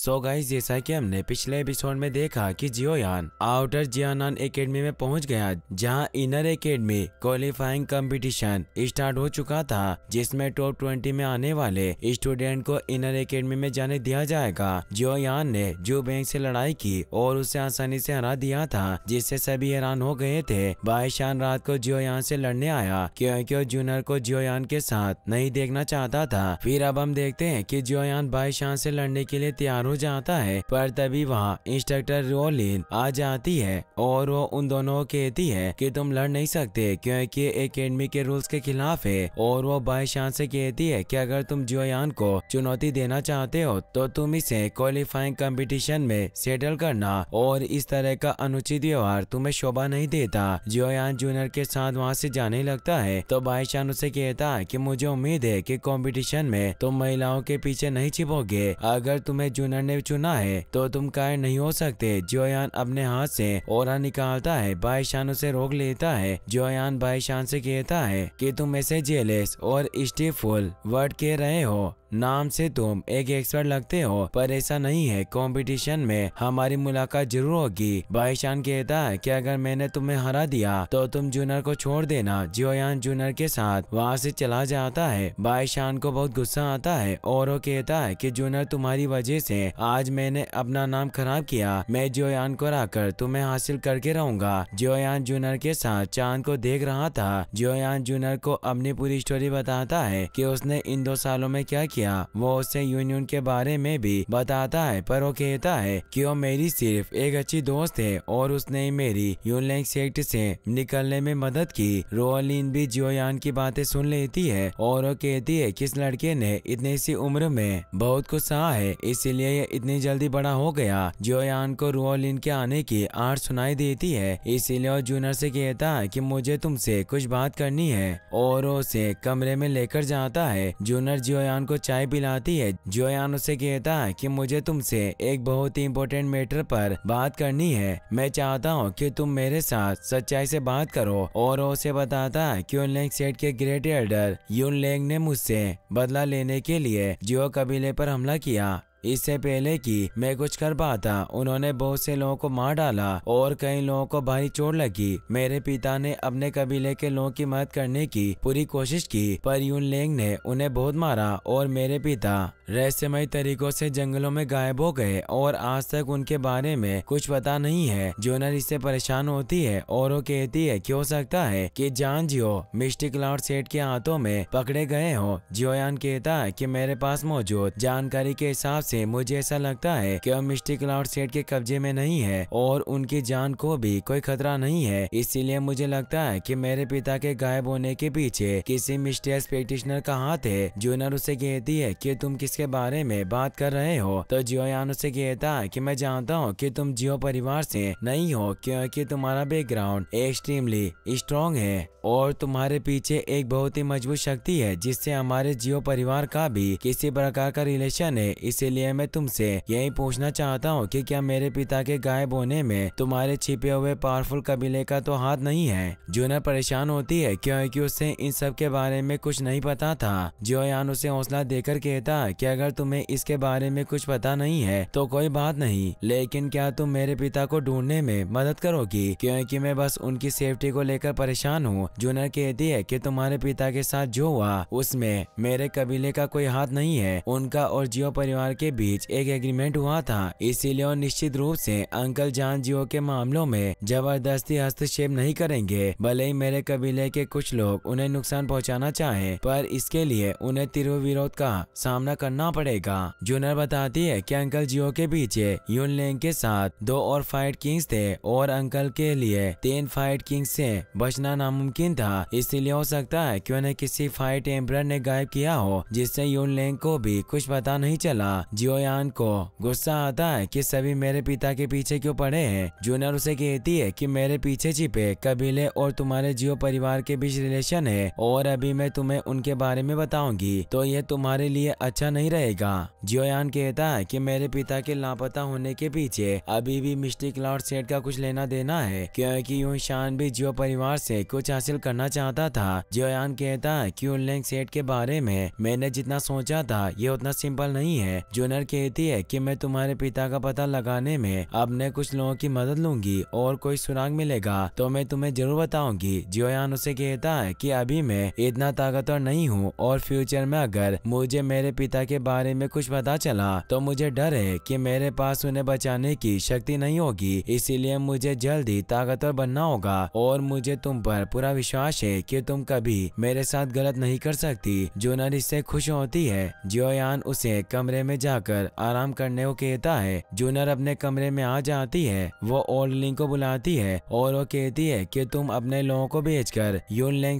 so guys जैसा कि हमने पिछले एपिसोड में देखा कि यान आउटर जियान एकेडमी में पहुंच गया जहां inner academy qualifying competition start हो चुका था जिसमें टॉप 20 में आने वाले स्टूडेंट को इनर एकेडमी में जाने दिया जाएगा जियो यान ने जो बैंक से लड़ाई की और उसे आसानी से हरा दिया था जिससे सभी हैरान हो गए थे बाईशान रात को जियो यान ऐसी लड़ने आया क्योंकि जूनर को जियो यान के साथ नहीं देखना चाहता था फिर अब हम देखते है की जियो यान बाईशान ऐसी लड़ने के लिए तैयार हो जाता है पर तभी वहाँ इंस्ट्रक्टर रोलिन आ जाती है और वो उन दोनों को कहती है कि तुम लड़ नहीं सकते क्योंकि एकेडमी के रूल्स के खिलाफ है और वो बाई चांस से कहती है कि अगर तुम जोयान को चुनौती देना चाहते हो तो तुम इसे क्वालिफाइंग कंपटीशन में सेटल करना और इस तरह का अनुचित व्यवहार तुम्हें शोभा नहीं देता जोयान जूनियर के साथ वहाँ से जाने लगता है तो बाईशान उसे कहता है की मुझे उम्मीद है की कॉम्पिटिशन में तुम महिलाओं के पीछे नहीं छिपोगे अगर तुम्हें जूनियर पार्टनर ने चुना है तो तुम कायर नहीं हो सकते जोयान अपने हाथ से ओरा निकालता है बाईशान उसे रोक लेता है जोयान बाईशान से कहता है कि तुम ऐसे जेलेस और स्टीफुल वर्ड कह रहे हो नाम से तुम एक एक्सपर्ट लगते हो पर ऐसा नहीं है कंपटीशन में हमारी मुलाकात जरूर होगी भाई शान कहता है कि अगर मैंने तुम्हें हरा दिया तो तुम जूनर को छोड़ देना जियोयान जूनर के साथ वहाँ से चला जाता है शान को बहुत गुस्सा आता है और वो कहता है कि जूनर तुम्हारी वजह से आज मैंने अपना नाम खराब किया मैं जियोयान को रा तुम्हें हासिल करके रहूंगा जियोयान जूनर के साथ चांद को देख रहा था जियोयान जूनर को अपनी पूरी स्टोरी बताता है की उसने इन दो सालों में क्या किया किया वो उसे यूनियन के बारे में भी बताता है पर वो कहता है कि वो मेरी सिर्फ एक अच्छी दोस्त है और उसने मेरी यूनलैंग सेक्ट से निकलने में मदद की रोलिन भी जियोयान की बातें सुन लेती है और वो कहती है कि इस लड़के ने इतनी सी उम्र में बहुत कुछ सहा है इसीलिए ये इतनी जल्दी बड़ा हो गया जियोयान को रोलिन के आने की आठ सुनाई देती है इसीलिए वो जूनर से कहता है की मुझे तुमसे कुछ बात करनी है और उसे कमरे में लेकर जाता है जूनर जियोयान को चाय पिलाती है जोयान उसे कहता है कि मुझे तुमसे एक बहुत ही इम्पोर्टेंट मैटर पर बात करनी है मैं चाहता हूँ कि तुम मेरे साथ सच्चाई से बात करो और उसे बताता है कि उनलेंग सेट के ग्रेट एल्डर यूनलेंग ने मुझसे बदला लेने के लिए जियो कबीले पर हमला किया इससे पहले कि मैं कुछ कर पाता उन्होंने बहुत से लोगों को मार डाला और कई लोगों को भारी चोट लगी मेरे पिता ने अपने कबीले के लोगों की मदद करने की पूरी कोशिश की पर यून लेंग ने उन्हें बहुत मारा और मेरे पिता रहस्यमय तरीकों से जंगलों में गायब हो गए और आज तक उनके बारे में कुछ पता नहीं है जोनर इससे परेशान होती है और वो कहती है की हो सकता है की जान जियो मिस्टर क्लाउड सेठ के हाथों में पकड़े गए हो जियोयान कहता है की मेरे पास मौजूद जानकारी के हिसाब से मुझे ऐसा लगता है की अब मिस्टर क्लाउड सेठ के कब्जे में नहीं है और उनकी जान को भी कोई खतरा नहीं है इसीलिए मुझे लगता है कि मेरे पिता के गायब होने के पीछे किसी मिस्टर पेटिशनर का हाथ है जोनर उसे कहती है कि तुम किसके के बारे में बात कर रहे हो तो जियो यान उसे कहता है कि मैं जानता हूँ कि तुम जियो परिवार से नहीं हो क्योंकि तुम्हारा बैकग्राउंड एक्सट्रीमली स्ट्रॉन्ग है और तुम्हारे पीछे एक बहुत ही मजबूत शक्ति है जिससे हमारे जियो परिवार का भी किसी प्रकार का रिलेशन है इसीलिए मैं तुमसे यही पूछना चाहता हूँ कि क्या मेरे पिता के गायब होने में तुम्हारे छिपे हुए पावरफुल कबीले का तो हाथ नहीं है जूनर परेशान होती है क्योंकि उसे इन सब के बारे में कुछ नहीं पता था यान उसे हौसला देकर कहता है कि अगर तुम्हें इसके बारे में कुछ पता नहीं है तो कोई बात नहीं लेकिन क्या तुम मेरे पिता को ढूंढने में मदद करोगी क्योंकि मैं बस उनकी सेफ्टी को लेकर परेशान हूँ जूनर कहती है कि तुम्हारे पिता के साथ जो हुआ उसमें मेरे कबीले का कोई हाथ नहीं है उनका और जियो परिवार के बीच एक एग्रीमेंट हुआ था इसीलिए और निश्चित रूप से अंकल जान जियो के मामलों में जबरदस्ती हस्तक्षेप नहीं करेंगे भले ही मेरे कबीले के कुछ लोग उन्हें नुकसान पहुँचाना चाहे पर इसके लिए उन्हें तिरुविरोध का सामना करना करना पड़ेगा जूनर बताती है कि अंकल जियो के पीछे यून लेंग के साथ दो और फाइट किंग्स थे और अंकल के लिए तीन फाइट किंग्स से बचना नामुमकिन था इसीलिए हो सकता है कि उन्हें किसी फाइट एम्पर ने गायब किया हो जिससे यून लेंग को भी कुछ पता नहीं चला जियोयान को गुस्सा आता है की सभी मेरे पिता के पीछे क्यों पड़े हैं जूनर उसे कहती है की मेरे पीछे छिपे कबीले और तुम्हारे जियो परिवार के बीच रिलेशन है और अभी मैं तुम्हें उनके बारे में बताऊंगी तो ये तुम्हारे लिए अच्छा नहीं नहीं रहेगा जियोयान कहता है कि मेरे पिता के लापता होने के पीछे अभी भी मिस्टिक लॉर्ड सेठ का कुछ लेना देना है क्योंकि यू शान भी जियो परिवार से कुछ हासिल करना चाहता था जियोयान कहता है कि उनलैंग सेठ के बारे में मैंने जितना सोचा था ये उतना सिंपल नहीं है जूनर कहती है की मैं तुम्हारे पिता का पता लगाने में अपने कुछ लोगों की मदद लूंगी और कोई सुराग मिलेगा तो मैं तुम्हें जरूर बताऊंगी जियोयान उसे कहता है कि अभी मैं इतना ताकतवर नहीं हूँ और फ्यूचर में अगर मुझे मेरे पिता के के बारे में कुछ पता चला तो मुझे डर है कि मेरे पास उन्हें बचाने की शक्ति नहीं होगी इसीलिए मुझे जल्दी ताकतवर बनना होगा और मुझे तुम पर पूरा विश्वास है कि तुम कभी मेरे साथ गलत नहीं कर सकती जूनर इससे खुश होती है जियोयान उसे कमरे में जाकर आराम करने को कहता है जूनर अपने कमरे में आ जाती है वो ओल्डलिंग को बुलाती है और वो कहती है की तुम अपने लोगों को भेज कर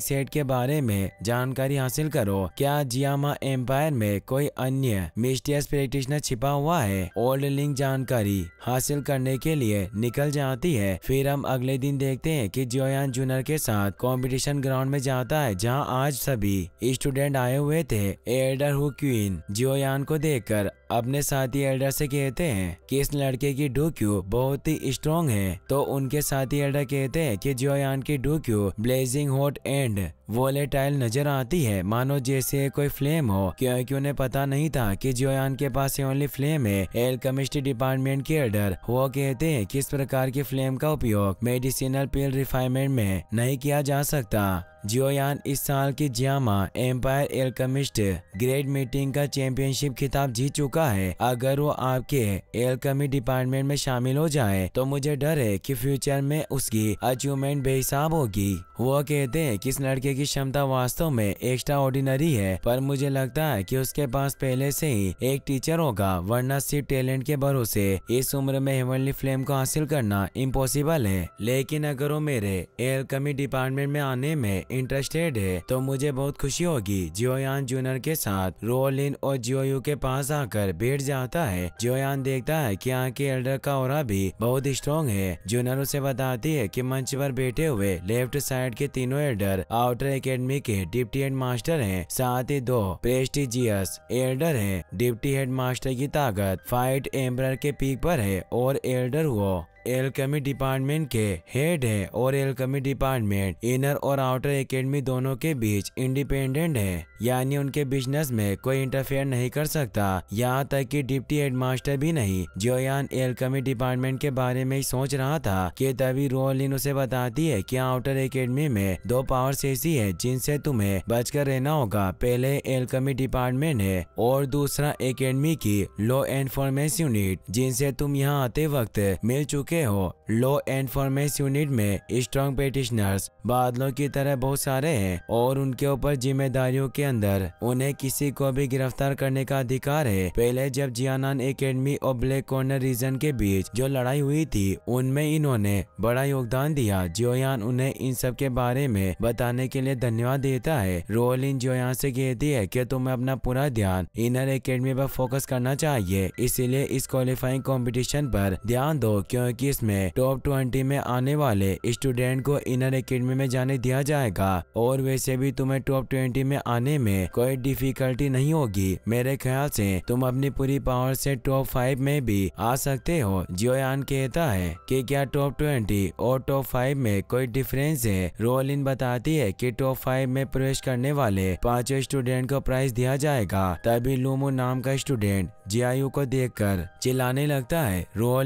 सेट के बारे में जानकारी हासिल करो क्या जियामा एम्पायर में कोई अन्य मिस्टियस प्रैक्टिशनर छिपा हुआ है ओल्ड लिंक जानकारी हासिल करने के लिए निकल जाती है फिर हम अगले दिन देखते हैं कि जोयान जूनर के साथ कंपटीशन ग्राउंड में जाता है जहां आज सभी स्टूडेंट आए हुए थे एडर हु क्वीन जियोयान को देखकर अपने साथी एल्डर से कहते हैं कि इस लड़के की डोक्यू बहुत ही स्ट्रॉन्ग है तो उनके साथी एल्डर कहते हैं कि जोयान की डोक्यू ब्लेजिंग हॉट एंड वोलेटाइल नजर आती है मानो जैसे कोई फ्लेम हो क्योंकि उन्हें पता नहीं था कि जोयान के पास ओनली फ्लेम है एल डिपार्टमेंट के एल्डर वो कहते हैं किस प्रकार की फ्लेम का उपयोग मेडिसिनल पिल रिफाइनमेंट में नहीं किया जा सकता जियोयान इस साल की जियामा एम्पायर एलकमिस्ट ग्रेड मीटिंग का चैंपियनशिप खिताब जीत चुका है अगर वो आपके एलकमी डिपार्टमेंट में शामिल हो जाए तो मुझे डर है कि फ्यूचर में उसकी अचीवमेंट बेहिसाब होगी वो कहते हैं कि इस लड़के की क्षमता वास्तव में एक्स्ट्रा ऑर्डिनरी है पर मुझे लगता है कि उसके पास पहले से ही एक टीचर होगा वरना सिर्फ टैलेंट के भरोसे इस उम्र में हेवनली फ्लेम को हासिल करना इम्पोसिबल है लेकिन अगर वो मेरे एलकमी डिपार्टमेंट में आने में इंटरेस्टेड है तो मुझे बहुत खुशी होगी जियोयान जूनियर के साथ रोलिन और जियोयू के पास आकर बैठ जाता है जियोयान देखता है कि यहाँ के एल्डर का और भी बहुत स्ट्रॉन्ग है जूनियर उसे बताती है कि मंच पर बैठे हुए लेफ्ट साइड के तीनों एल्डर आउटर एकेडमी के डिप्टी हेड मास्टर है साथ ही दो प्रेस्टिजियस एल्डर है डिप्टी हेड मास्टर की ताकत फाइट एम्बर के पीक पर है और एल्डर वो एलकमी डिपार्टमेंट के हेड है और एलकमी डिपार्टमेंट इनर और आउटर एकेडमी दोनों के बीच इंडिपेंडेंट है यानी उनके बिजनेस में कोई इंटरफेयर नहीं कर सकता यहाँ तक कि डिप्टी हेडमास्टर भी नहीं जोयान एलकमी डिपार्टमेंट के बारे में ही सोच रहा था कि तभी रोलिन उसे बताती है कि आउटर एकेडमी में दो पावर ऐसी है जिनसे तुम्हें बचकर रहना होगा पहले एलकमी डिपार्टमेंट है और दूसरा एकेडमी की लॉ एनफोर्मेंस यूनिट जिनसे तुम यहाँ आते वक्त मिल चुके चुके हो लो एनफोर्मेस यूनिट में स्ट्रॉन्ग पेटिशनर्स बादलों की तरह बहुत सारे हैं और उनके ऊपर जिम्मेदारियों के अंदर उन्हें किसी को भी गिरफ्तार करने का अधिकार है पहले जब जियानान एकेडमी और ब्लैक कॉर्नर रीजन के बीच जो लड़ाई हुई थी उनमें इन्होंने बड़ा योगदान दिया जोयान उन्हें इन सब के बारे में बताने के लिए धन्यवाद देता है रोल इन जोयान से कहती है की तुम्हें अपना पूरा ध्यान इनर एकेडमी पर फोकस करना चाहिए इसीलिए इस क्वालिफाइंग कॉम्पिटिशन पर ध्यान दो क्यूँकी 2021 में टॉप 20 में आने वाले स्टूडेंट को इनर अकेडमी में जाने दिया जाएगा और वैसे भी तुम्हें टॉप 20 में आने में कोई डिफिकल्टी नहीं होगी मेरे ख्याल से तुम अपनी पूरी पावर से टॉप फाइव में भी आ सकते हो जियोयान कहता है कि क्या टॉप ट्वेंटी और टॉप फाइव में कोई डिफरेंस है इन बताती है की टॉप फाइव में प्रवेश करने वाले पांचों स्टूडेंट को प्राइज दिया जाएगा तभी लूमो नाम का स्टूडेंट जी को देखकर चिल्लाने लगता है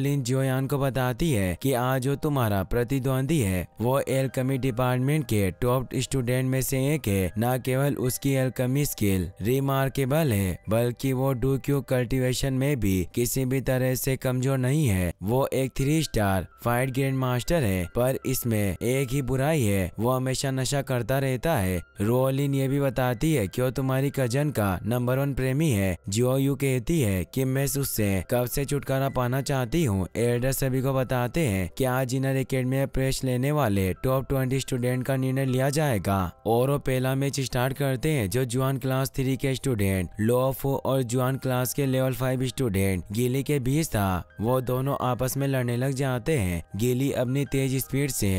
इन जियोयान को बता बताती है कि आज जो तुम्हारा प्रतिद्वंदी है वो एलकमी डिपार्टमेंट के टॉप स्टूडेंट में से एक है न केवल उसकी एलकमी स्किल रिमार्केबल है बल्कि वो डूक्यू कल्टीवेशन में भी किसी भी तरह से कमजोर नहीं है वो एक three star fight grand master है पर इसमें एक ही बुराई है वो हमेशा नशा करता रहता है रोलिन ये भी बताती है क्यों तुम्हारी कजन का नंबर वन प्रेमी है जियो यू कहती है कि मैं उससे कब से छुटकारा पाना चाहती हूँ एल्डर सभी को बताते हैं कि आज इनर अकेडमी में प्रवेश लेने वाले टॉप ट्वेंटी स्टूडेंट का निर्णय लिया जाएगा और वो पहला मैच स्टार्ट करते हैं जो जुआन क्लास थ्री के स्टूडेंट लोफ और जुआन क्लास के लेवल फाइव स्टूडेंट गिली के बीच था वो दोनों आपस में लड़ने लग जाते हैं गिली अपनी तेज स्पीड से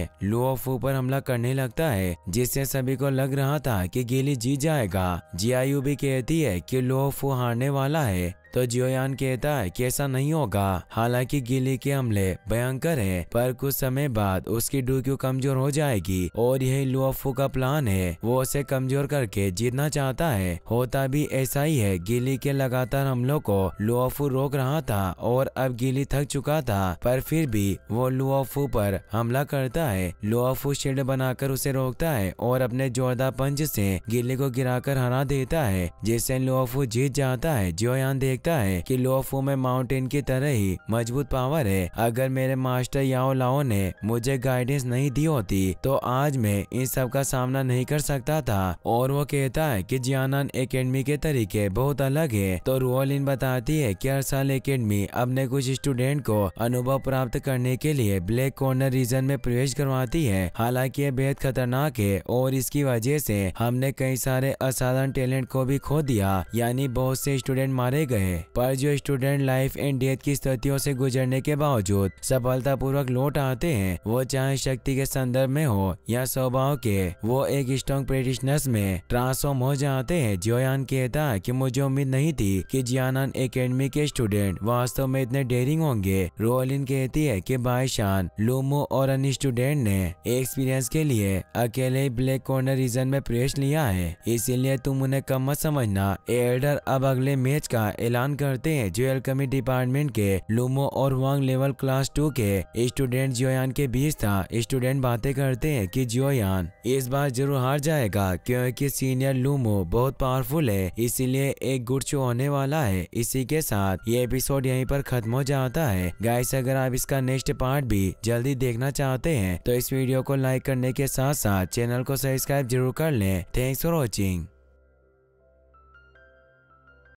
फो पर हमला करने लगता है जिससे सभी को लग रहा था की गिली जीत जाएगा जी भी कहती है लो फो हारने वाला है तो जियोयान कहता है कि ऐसा नहीं होगा हालांकि गिली के हमले भयंकर है पर कुछ समय बाद उसकी डूक्यू कमजोर हो जाएगी और यही लुआफू का प्लान है वो उसे कमजोर करके जीतना चाहता है होता भी ऐसा ही है गिली के लगातार हमलों को लुआफू रोक रहा था और अब गिली थक चुका था पर फिर भी वो लुआफू पर हमला करता है लुआफू शेड बनाकर उसे रोकता है और अपने जोरदार पंच से गिली को गिराकर हरा देता है जिससे लुआफू जीत जाता है जियोयान देखता लगता है कि लोफू में माउंटेन की तरह ही मजबूत पावर है अगर मेरे मास्टर याओ लाओ ने मुझे गाइडेंस नहीं दी होती तो आज मैं इन सब का सामना नहीं कर सकता था और वो कहता है कि जियानान एकेडमी के तरीके बहुत अलग है तो इन बताती है की हर साल एकेडमी अपने कुछ स्टूडेंट को अनुभव प्राप्त करने के लिए ब्लैक कॉर्नर रीजन में प्रवेश करवाती है हालांकि ये बेहद खतरनाक है और इसकी वजह से हमने कई सारे असाधारण टैलेंट को भी खो दिया यानी बहुत से स्टूडेंट मारे गए है पर जो स्टूडेंट लाइफ एंड डेथ की स्थितियों से गुजरने के बावजूद सफलतापूर्वक लौट आते हैं वो चाहे शक्ति के संदर्भ में हो या स्वभाव के वो एक स्ट्रॉन्ग प्रेडिशनर्स में ट्रांसफॉर्म हो जाते हैं जोयान कहता है की मुझे उम्मीद नहीं थी की जियानान अकेडमी के स्टूडेंट वास्तव में इतने डेयरिंग होंगे रोलिन कहती है कि बाईशान लूमो और अन्य स्टूडेंट ने एक्सपीरियंस के लिए अकेले ब्लैक कॉर्नर रीजन में प्रवेश लिया है इसीलिए तुम उन्हें कम मत समझना एडर अब अगले मैच का ऐलान करते हैं जो एलकमी डिपार्टमेंट के लोमो और वांग लेवल क्लास टू के स्टूडेंट जोयान के बीच था स्टूडेंट बातें करते हैं कि जोयान इस बार जरूर हार जाएगा क्योंकि सीनियर लूमो बहुत पावरफुल है इसीलिए एक गुड शो होने वाला है इसी के साथ ये एपिसोड यहीं पर खत्म हो जाता है गाइस अगर आप इसका नेक्स्ट पार्ट भी जल्दी देखना चाहते हैं तो इस वीडियो को लाइक करने के साथ साथ चैनल को सब्सक्राइब जरूर कर लें थैंक्स फॉर वॉचिंग